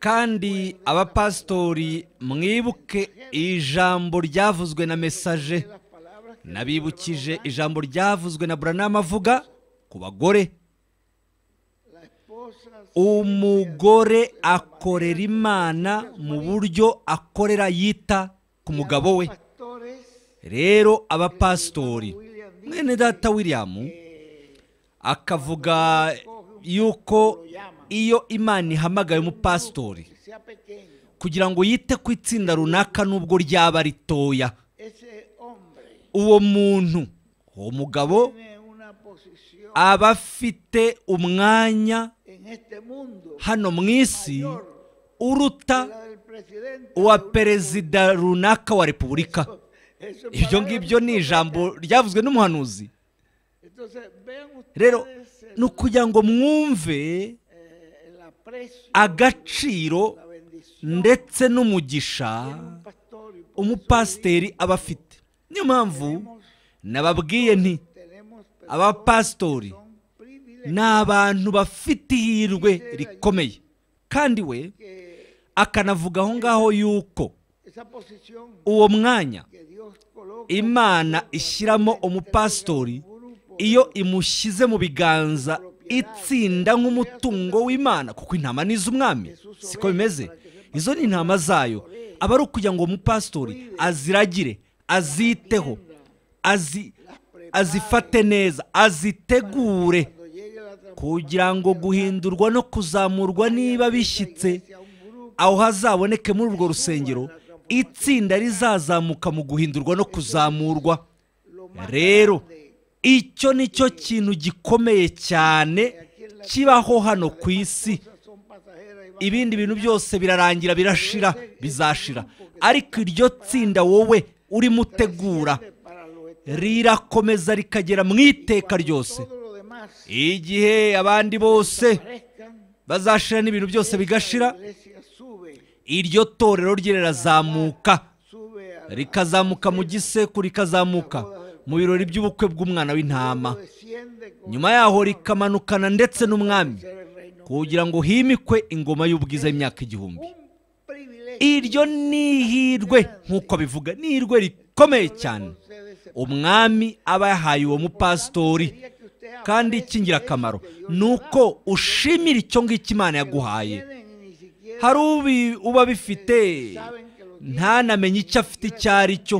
kandi abapasitori mwibuke ijambo ryavuzwe na mesaje nabibukije ijambo ryavuzwe na buranama avuga ku bagore umugore akorera imana mu buryo akorera yita ku mugabo we rero abapasitori mwene data william akavuga yuko iyo imana ihamagaye umupasitori kugira ngo yite ku itsinda runaka nubwo ryaba ritoya uwo muntu uwo mugabo aba afite umwanya hano mu isi uruta uwa perezida runaka wa repubulika ibyo ngibyo ni ijambo ryavuzwe n'umuhanuzi rero ni ukugira ngo mwumve agaciro ndetse n'umugisha umupasiteri aba afite niyo mpamvu nababwiye nti abapasitori ni abantu bafite ihirwe rikomeye kandi we akanavuga aho ngaho yuko uwo mwanya imana ishyiramo umupasitori iyo imushyize mu biganza itsinda nk'umutungo w'imana kuko intama n'iz'umwami siko bimeze izo ni intama zayo aba ari ukugira ngo umupasitori aziragire aziteho azifate neza azitegure kugira ngo guhindurwa no kuzamurwa niba bishyitse aho hazaboneke muri urwo rusengero itsinda rizazamuka mu guhindurwa no kuzamurwa rero icyo ni cyo kintu gikomeye cyane kibaho hano ku isi ibindi bintu byose birarangira birashira bizashira ariko iryo tsinda wowe urimo utegura rirakomeza rikagera mu iteka ryose igihe abandi bose bazashira n'ibintu byose bigashira iryo torero rye rirazamuka rikazamuka mu gisekuru rikazamuka mu birori by'ubukwe bw'umwana w'intama nyuma yaho rikamanukana ndetse n'umwami kugira ngo himikwe ingoma y'ubwiza y'imyaka igihumbi iryo ni ihirwe nk'uko bivuga ni ihirwe rikomeye cyane umwami aba yahaye uwo mupasitori kandi cy'ingirakamaro ni uko ushimira icyo ngicyo imana yaguhaye hari ubi uba bifite ntanamenye icyo afite icyo ari cyo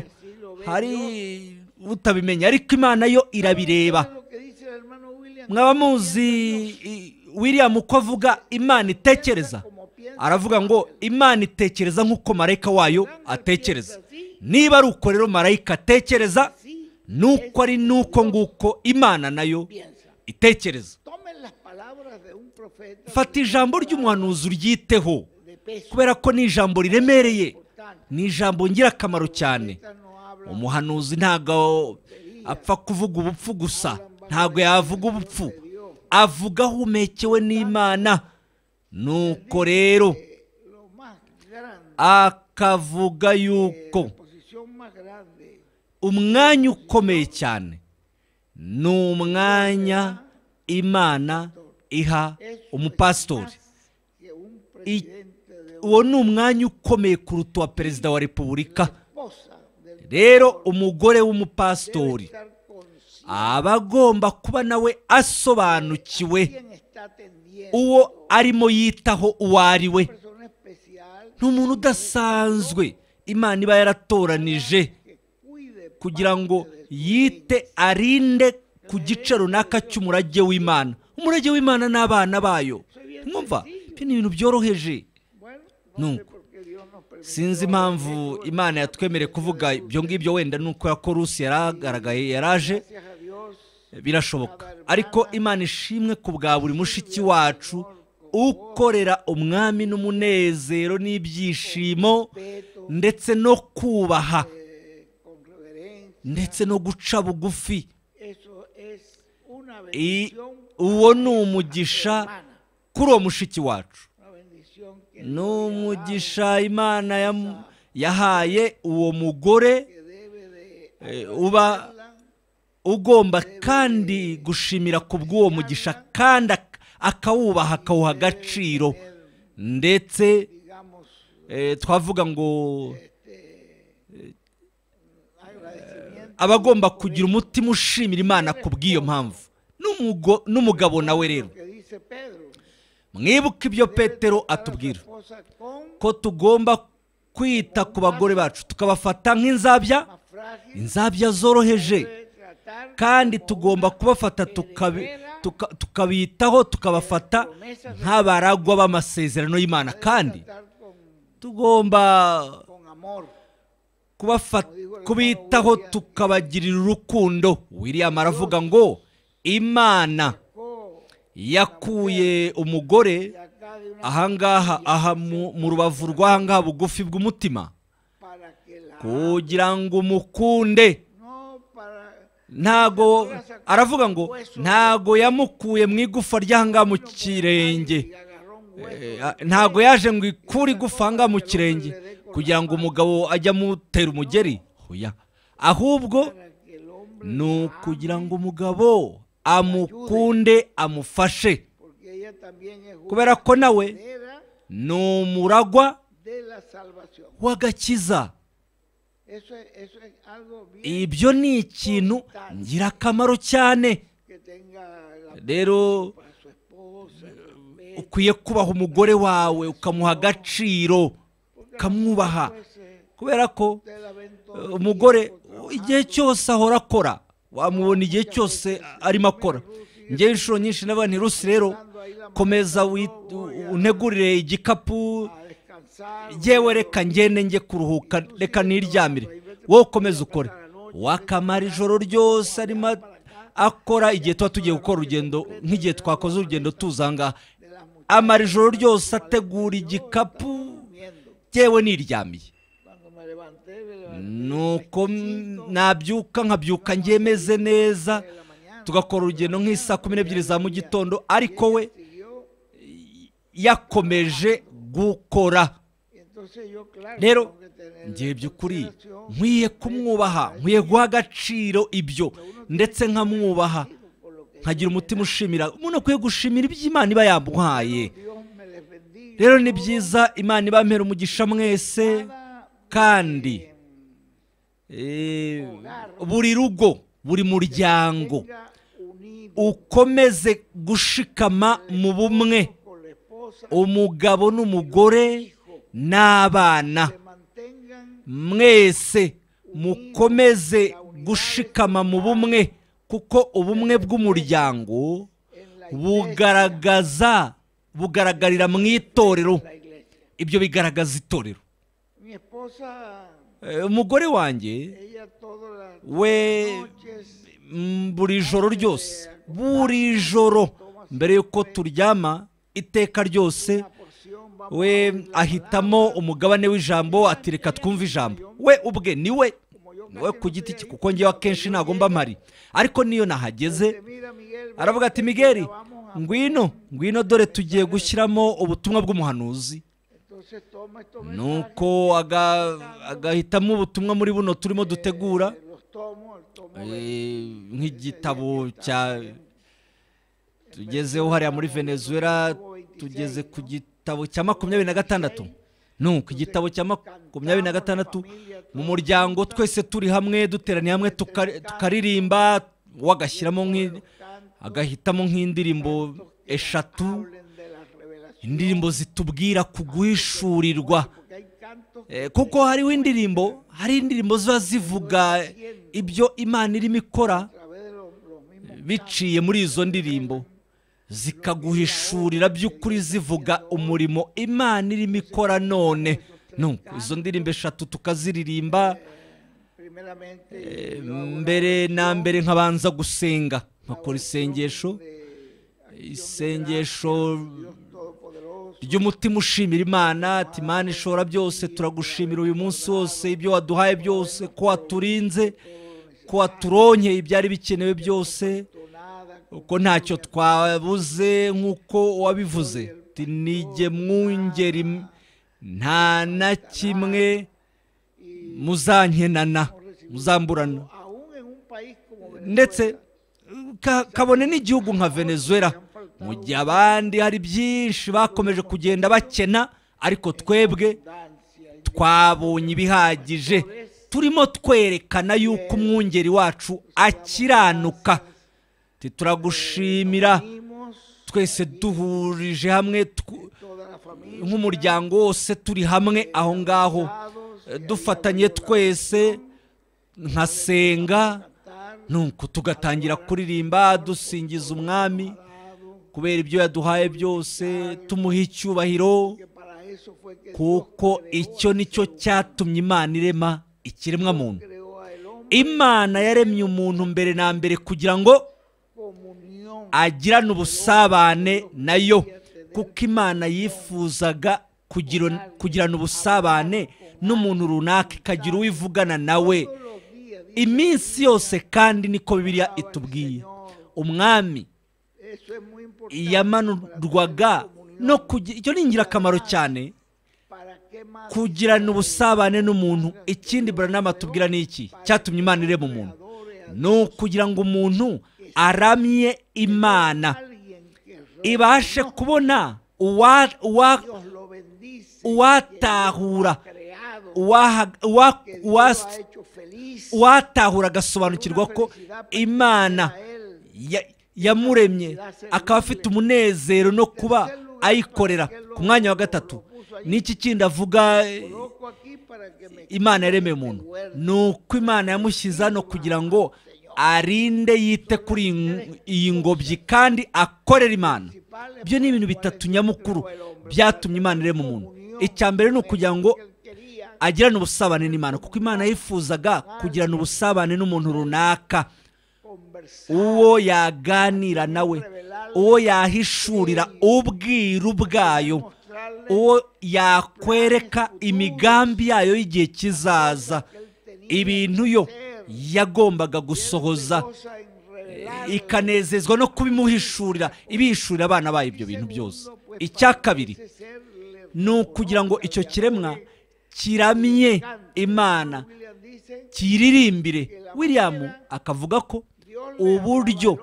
hari utabimenya ariko imana yo irabireba mwaba muzi william uko avuga imana itekereza aravuga ngo imana itekereza nk'uko marayika wayo atekereza niba ari uko rero marayika atekereza nuko ari nuko nguko imana nayo itekereza fata ijambo ry'umuhanuzi uryiteho kubera ko ni ijambo riremereye ni ijambo ngirakamaro cyane umuhanuzi ntabwo apfa kuvuga ubupfu gusa ntabwo yavuga ubupfu avuga humekewe n'imana nuko rero akavuga yuko umwanya ukomeye cyane ni umwanya imana iha umupasitori uwo ni umwanya ukomeye kuruta uwa perezida wa repubulika rero umugore w'umupasitori aba agomba kuba nawe asobanukiwe uwo arimo yitaho uwo ari we ni umuntu udasanzwe imana iba yaratoranije kugira ngo yite arinde ku gice runaka cy'umurage w'imana umurage w'imana n'abana bayo mwumva ibyo ni ibintu byoroheje nuko sinzi impamvu imana yatwemere kuvuga ibyo ngibyo wenda ni uko yakorusi yaragaragaye yaraje birashoboka ariko imana ishimwe ku bwa buri mushiki wacu ukorera umwami n'umunezero n'ibyishimo ndetse no kubaha ndetse no guca bugufi uwo ni umugisha kuri uwo mushiki wacu ni umugisha imana yahaye uwo mugore eh, uba ugomba kandi gushimira ku bw'uwo mugisha kandi akawubaha akawuha agaciro ndetse eh, twavuga ngo eh, aba agomba kugira umutima ushimira imana ku bw'iyo mpamvu n'umugabo nawe rero mwibuke ibyo petero atubwira ko tugomba kwita ku bagore bacu tukabafata nk'inzabya inzabya zoroheje kandi tugomba kubafata tukabitaho tukabafata nk'abaragwa b'amasezerano y'imana kandi tugomba kubitaho tukabagirira urukundo william aravuga ngo imana yakuye umugore ahangaha aha mu rubavu rw'ahangaha bugufi bw'umutima kugira ngo umukunde ntago aravuga ngo ntago yamukuye mu igufa ry'ahangaha mu kirenge eh, ntago yaje ngo ikure igufa ahangaha mu kirenge kugira ngo umugabo ajye amutera umugeri ahubwo ni ukugira ngo umugabo amukunde amufashe kubera ko nawe ni umuragwa w'agakiza ibyo ni ikintu ngirakamaro cyane rero mm, ukwiye kubaha umugore wawe ukamuha agaciro ukamwubaha kubera ko umugore igihe cyose ahora akora wamubona igihe cyose arimo akora ngewe inshuro nyinshi n'abantu irusi rero komeza unegurire igikapu yewe reka ngende njye kuruhuka reka niryamire wowe ukomeze ukore wakamara ijoro ryose arimo akora igihe tuba tugiye gukora urugendo nk'igihe twakoze urugendo tuzanga amara ijoro ryose ategura igikapu yewe niryamiye nuko nabyuka nkabyuka ngemeze neza tugakora urugendo nk'isaa kumi n'ebyiri za mu gitondo ariko we yakomeje gukora rero ngiye by'ukuri nkwiye kumwubaha nkwiye guha agaciro ibyo ndetse nkamwubaha nkagira umutima ushimira umuntu akwiye gushimira ibyo imana iba yamuhaye rero ni byiza imana ibamera umugisha mwese kandi Eh, buri rugo buri muryango ukomeze gushikama mu bumwe umugabo n'umugore n'abana mwese mukomeze gushikama mu bumwe kuko ubumwe bw'umuryango bugaragaza bugaragarira mu itorero ibyo bigaragaza itorero Eh, umugore wanjye we buri joro ryose buri joro mbere y'uko turyama iteka ryose we ahitamo umugabane w'ijambo ati reka twumve ijambo we ubwe ni we we ku giti cye kuko ngewe akenshi ntabwo mba mpari ariko niyo nahageze aravuga ati migeri ngwino ngwino dore tugiye gushyiramo ubutumwa bw'umuhanuzi nuko agahitamo ubutumwa muri buno turimo dutegura eh, nk'igitabo cya tugezeho hariya muri venezuela tugeze ku gitabo cya makumyabiri na gatandatu nuko igitabo cya makumyabiri na gatandatu mu muryango twese turi hamwe duteraniye hamwe tukaririmba wagashyiramo agahitamo nk'indirimbo eshatu indirimbo zitubwira kuguhishurirwa eh, kuko hariho indirimbo hari indirimbo ziba zivuga ibyo imana irimo ikora biciye muri izo ndirimbo zikaguhishurira by'ukuri zivuga umurimo imana irimo ikora none izo ndirimbo eshatu tukaziririmba eh, mbere na mbere nkabanza gusenga nkakora isengesho isengesho ryo umutima ushimira imana ati imana ishora byose turagushimira uyu munsi wose ibyo waduhaye byose ko waturinze ko waturonkeye ibyari bikenewe byose uko ntacyo twabuze nk'uko wabivuze nige mwungeri nta na kimwe muzankenana muzamburana ndetse kabone n'igihugu nka venezuela mu gihe abandi hari byinshi bakomeje kugenda bakena ariko twebwe twabonye ibihagije turimo twerekana yuko umwungeri wacu akiranuka turagushimira twese duhurije hamwe nk'umuryango wose turi hamwe aho ngaho dufatanye twese nkasenga nuko tugatangira kuririmba dusingiza umwami kubera ibyo yaduhaye byose tumuha icyubahiro kuko icyo nicyo cyatumye imana irema ikiremwa muntu imana yaremye umuntu mbere na mbere kugira ngo agirane ubusabane nayo kuko imana yifuzaga kugirana ubusabane n'umuntu runaka ikagira uwo ivugana nawe iminsi yose kandi niko bibiriya itubwiye umwami yamanurwaga no kugira icyo ni ingirakamaro cyane kugirana ubusabane n'umuntu ikindi buranama tubwira ni iki cyatumye imana ireba umuntu ni ukugira ngo umuntu aramye imana ibashe kubona uwatahura uwatahura agasobanukirwa ko imana yamuremye akaba afite umunezero no kuba ayikorera ku mwanya wa gatatu n'iki kindi avuga imana yaremeye umuntu ni uko imana yamushyize hano kugira ngo arinde yite kuri iyi ngobyi kandi akorera imana ibyo ni ibintu bitatu nyamukuru byatumye imana irema umuntu icya mbere ni ukugira ngo agirane ubusabane n'imana kuko imana yifuzaga kugirana ubusabane n'umuntu runaka uwo yaganira nawe uwo yahishurira ubwiru bwayo uwo yakwereka imigambi yayo y'igihe kizaza ibintu yo yagombaga gusohoza ikanezezwa no kubimuhishurira ibihishurira abana bayo ibyo bintu byose icya kabiri ni ukugira ngo icyo kiremwa kiramye imana kiririmbire william akavuga ko uburyo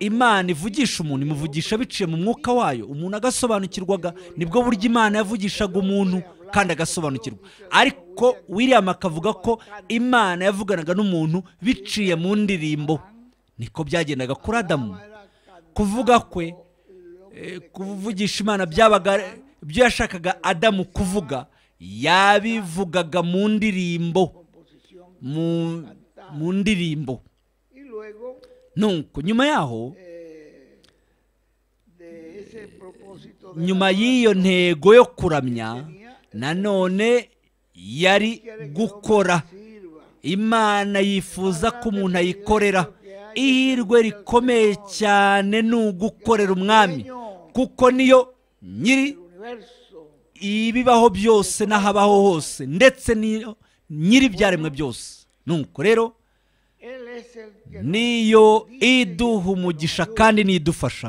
imana ivugisha umuntu imuvugisha biciye mu mwuka wayo umuntu agasobanukirwaga nibwo buryo imana yavugishaga umuntu kandi agasobanukirwa ariko william akavuga ko imana yavuganaga n'umuntu biciye mu ndirimbo niko byagendaga kuri adamu kuvuga kwe eh, kuvugisha imana byabaga ibyo yashakaga adamu kuvuga yabivugaga mu ndirimbo mu ndirimbo nuko nyuma yaho eh, nyuma y'iyo ntego yo kuramya eh, nanone yari gukora imana yifuza ko umuntu ayikorera ihirwe rikomeye cyane ni ugukorera umwami kuko niyo nyiri ibibaho byose n'ahabaho hose ndetse niyo nyiri ibyaremwe byose nuko rero niyo iduha umugisha kandi idufasha